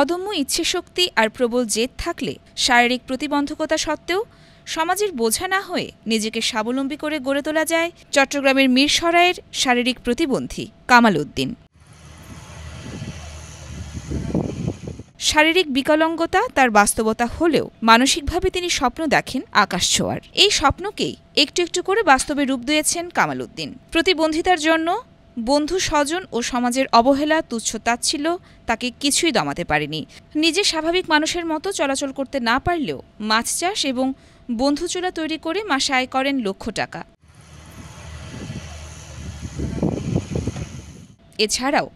অদম্য ইচ্ছেশক্তি আর প্রবল জেদ থাকলে শারীরিক প্রতিবন্ধকতা সত্ত্বেও সমাজের বোঝা না হয়ে নিজেকে স্বাবলম্বী করে গড়ে তোলা যায় চট্টগ্রামের মিরসরাইয়ের শারীরিক প্রতিবন্ধী কামাল উদ্দিন শারীরিক বিকলাঙ্গতা তার বাস্তবতা হলেও মানসিকভাবে তিনি স্বপ্ন দেখেন আকাশ ছোঁয়ার এই স্বপ্নকেই একটু একটু করে বাস্তবে রূপ দিয়েছেন কামাল উদ্দিন প্রতিবন্ধিতার জন্য বন্ধু স্বজন ও সমাজের অবহেলা তুচ্ছ তাচ্ছিল তাকে কিছুই দমাতে পারেনি নিজে স্বাভাবিক মানুষের মতো চলাচল করতে না পারলেও মাছ চাষ এবং চোলা তৈরি করে মাসে আয় করেন লক্ষ টাকা এছাড়াও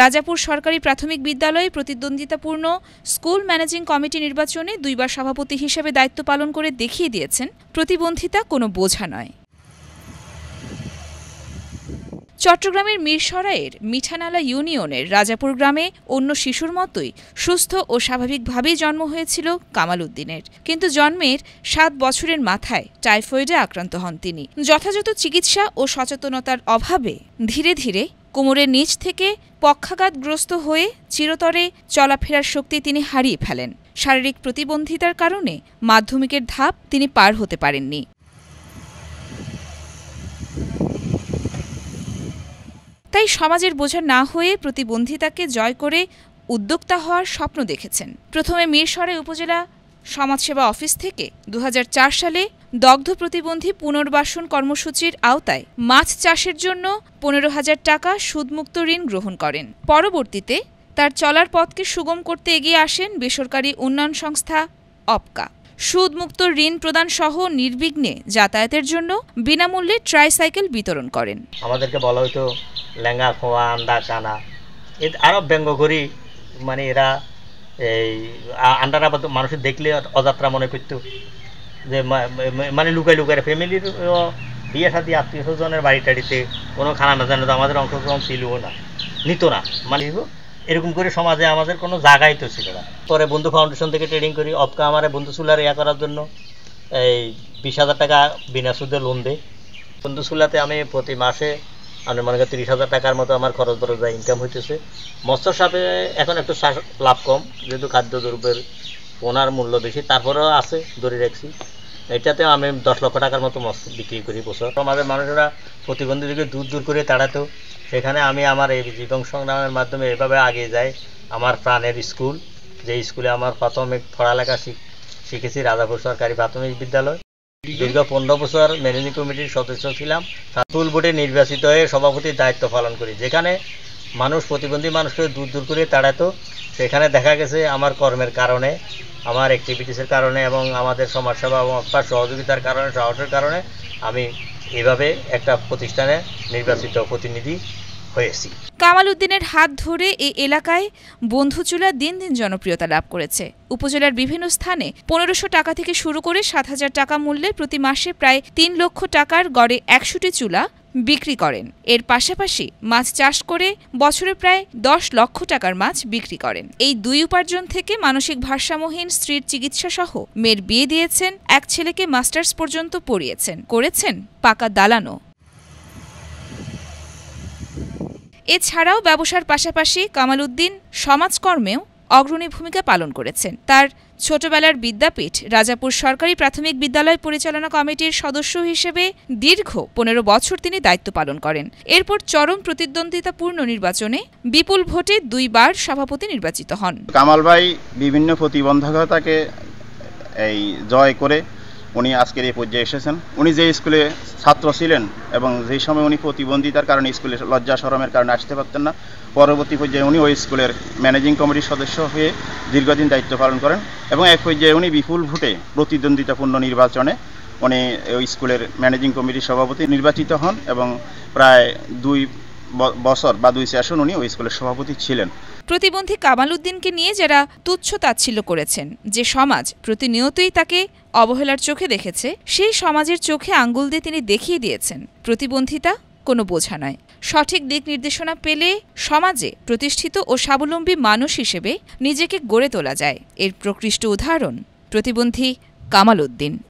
রাজাপুর সরকারি প্রাথমিক বিদ্যালয়ে প্রতিদ্বন্দ্বিতাপূর্ণ স্কুল ম্যানেজিং কমিটি নির্বাচনে দুইবার সভাপতি হিসেবে দায়িত্ব পালন করে দেখিয়ে দিয়েছেন প্রতিবন্ধিতা কোনো বোঝা নয় চট্টগ্রামের মিরসরাইয়ের মিঠানালা ইউনিয়নের রাজাপুর গ্রামে অন্য শিশুর মতোই সুস্থ ও স্বাভাবিকভাবেই জন্ম হয়েছিল কামাল উদ্দিনের কিন্তু জন্মের সাত বছরের মাথায় টাইফয়েডে আক্রান্ত হন তিনি যথাযথ চিকিৎসা ও সচেতনতার অভাবে ধীরে ধীরে কোমরের নিচ থেকে পক্ষাঘাতগ্রস্ত হয়ে চিরতরে চলাফেরার শক্তি তিনি হারিয়ে ফেলেন শারীরিক প্রতিবন্ধিতার কারণে মাধ্যমিকের ধাপ তিনি পার হতে পারেননি তাই সমাজের বোঝা না হয়ে প্রতিবন্ধিতাকে জয় করে উদ্যোক্তা হওয়ার স্বপ্ন দেখেছেন প্রথমে মিরসরে উপজেলা সমাজসেবা অফিস থেকে দু সালে দগ্ধ প্রতিবন্ধী পুনর্বাসন কর্মসূচির আওতায় মাছ চাষের জন্য পনেরো হাজার টাকা সুদমুক্ত ঋণ গ্রহণ করেন পরবর্তীতে তার চলার পথকে সুগম করতে এগিয়ে আসেন বেসরকারি উন্নয়ন সংস্থা অপকা সুদমুক্ত ঋণ প্রদান সহ নির্বিঘ্নে যাতায়াতের জন্য বিনামূল্যে ট্রাইসাইকেল বিতরণ করেন আমাদেরকে বলা হইতো ল্যাঙ্গা খোয়া আন্দা কানা আরব ব্যঙ্গ করি মানে এরা এই আন্ডার আবার মানুষ দেখলে অযাত্রা মনে করতো যে মানে লুকাই লুকাই ফ্যামিলির বিয়ে সাথে আত্মীয় স্বজনের বাড়ি টাড়িতে কোনো খানা না তো আমাদের অংশগ্রহণ ছিল না নিত না মানে এরকম করে সমাজে আমাদের কোনো জায়গাই তো ছিল না পরে বন্ধু ফাউন্ডেশন থেকে ট্রেডিং করি অপকা আমার বন্ধু সুলার ইয়া করার জন্য এই বিশ হাজার টাকা বিনা সুদে লোন দেয় বন্ধু সুলাতে আমি প্রতি মাসে আমি মনে করি তিরিশ হাজার টাকার মতো আমার খরচ বরচ যা ইনকাম হইতেছে মৎস্য সাপে এখন একটু লাভ কম যেহেতু খাদ্য দ্রব্যের পোনার মূল্য বেশি তারপরেও আছে ধরে রাখছি এটাতে আমি দশ লক্ষ টাকার মতো মাছ বিক্রি করি বছর আমাদের মানুষেরা প্রতিবন্ধীদেরকে দূর দূর করে তাড়াতো সেখানে আমি আমার এই জীবন সংগ্রামের মাধ্যমে এভাবে আগে যাই আমার প্রাণের স্কুল যে স্কুলে আমার প্রাথমিক পড়ালেখা শিখেছি রাজাপুর সরকারি প্রাথমিক বিদ্যালয় দীর্ঘ পনেরো বছর ম্যানেজিং কমিটির সদস্য ছিলাম ফুল বোর্ডে নির্বাচিত হয়ে সভাপতির দায়িত্ব পালন করি যেখানে মানুষ প্রতিবন্ধী মানুষকে দূর দূর করে তাড়াতো সেখানে দেখা গেছে আমার কর্মের কারণে আমার অ্যাক্টিভিটিসের কারণে এবং আমাদের সমাজসেবা এবং আপনার সহযোগিতার কারণে সাহসের কারণে আমি এভাবে একটা প্রতিষ্ঠানে নির্বাচিত প্রতিনিধি হয়েছি কামাল উদ্দিনের হাত ধরে এই এলাকায় বন্ধুচুলা দিন দিন জনপ্রিয়তা লাভ করেছে উপজেলার বিভিন্ন স্থানে পনেরোশো টাকা থেকে শুরু করে সাত হাজার টাকা মূল্যের প্রতি মাসে প্রায় তিন লক্ষ টাকার গড়ে একশোটি চুলা বিক্রি করেন এর পাশাপাশি মাছ চাষ করে বছরে প্রায় দশ লক্ষ টাকার মাছ বিক্রি করেন এই দুই উপার্জন থেকে মানসিক ভারসাম্যহীন স্ত্রীর চিকিৎসা সহ মেয়ের বিয়ে দিয়েছেন এক ছেলেকে মাস্টার্স পর্যন্ত পড়িয়েছেন করেছেন পাকা দালানো এছাড়াও ব্যবসার পাশাপাশি কামাল উদ্দিন সমাজকর্মেও অগ্রণী ভূমিকা পালন করেছেন তার ছোটবেলার বিদ্যাপীঠ রাজাপুর সরকারি প্রাথমিক বিদ্যালয় পরিচালনা কমিটির সদস্য হিসেবে দীর্ঘ পনেরো বছর তিনি দায়িত্ব পালন করেন এরপর চরম প্রতিদ্বন্দ্বিতাপূর্ণ নির্বাচনে বিপুল ভোটে দুইবার সভাপতি নির্বাচিত হন কামাল ভাই বিভিন্ন প্রতিবন্ধকতাকে এই জয় করে উনি আজকের এই পর্যায়ে এসেছেন উনি যে স্কুলে ছাত্র ছিলেন এবং যেই সময় উনি প্রতিবন্ধিতার কারণে স্কুলে লজ্জা সরমের কারণে আসতে পারতেন না পরবর্তী পর্যায়ে উনি ওই স্কুলের ম্যানেজিং কমিটির সদস্য হয়ে দীর্ঘদিন দায়িত্ব পালন করেন এবং এক পর্যায়ে উনি বিপুল ভোটে প্রতিদ্বন্দ্বিতাপূর্ণ নির্বাচনে উনি ওই স্কুলের ম্যানেজিং কমিটির সভাপতি নির্বাচিত হন এবং প্রায় দুই বছর বা দুই সেশন উনি ওই স্কুলের সভাপতি ছিলেন প্রতিবন্ধী কামাল উদ্দিনকে নিয়ে যারা তুচ্ছ তাচ্ছিল্য করেছেন যে সমাজ প্রতিনিয়তই তাকে অবহেলার চোখে দেখেছে সেই সমাজের চোখে আঙ্গুল দিয়ে তিনি দেখিয়ে দিয়েছেন প্রতিবন্ধিতা কোনো বোঝা নয় সঠিক দিক নির্দেশনা পেলে সমাজে প্রতিষ্ঠিত ও স্বাবলম্বী মানুষ হিসেবে নিজেকে গড়ে তোলা যায় এর প্রকৃষ্ট উদাহরণ প্রতিবন্ধী কামাল উদ্দিন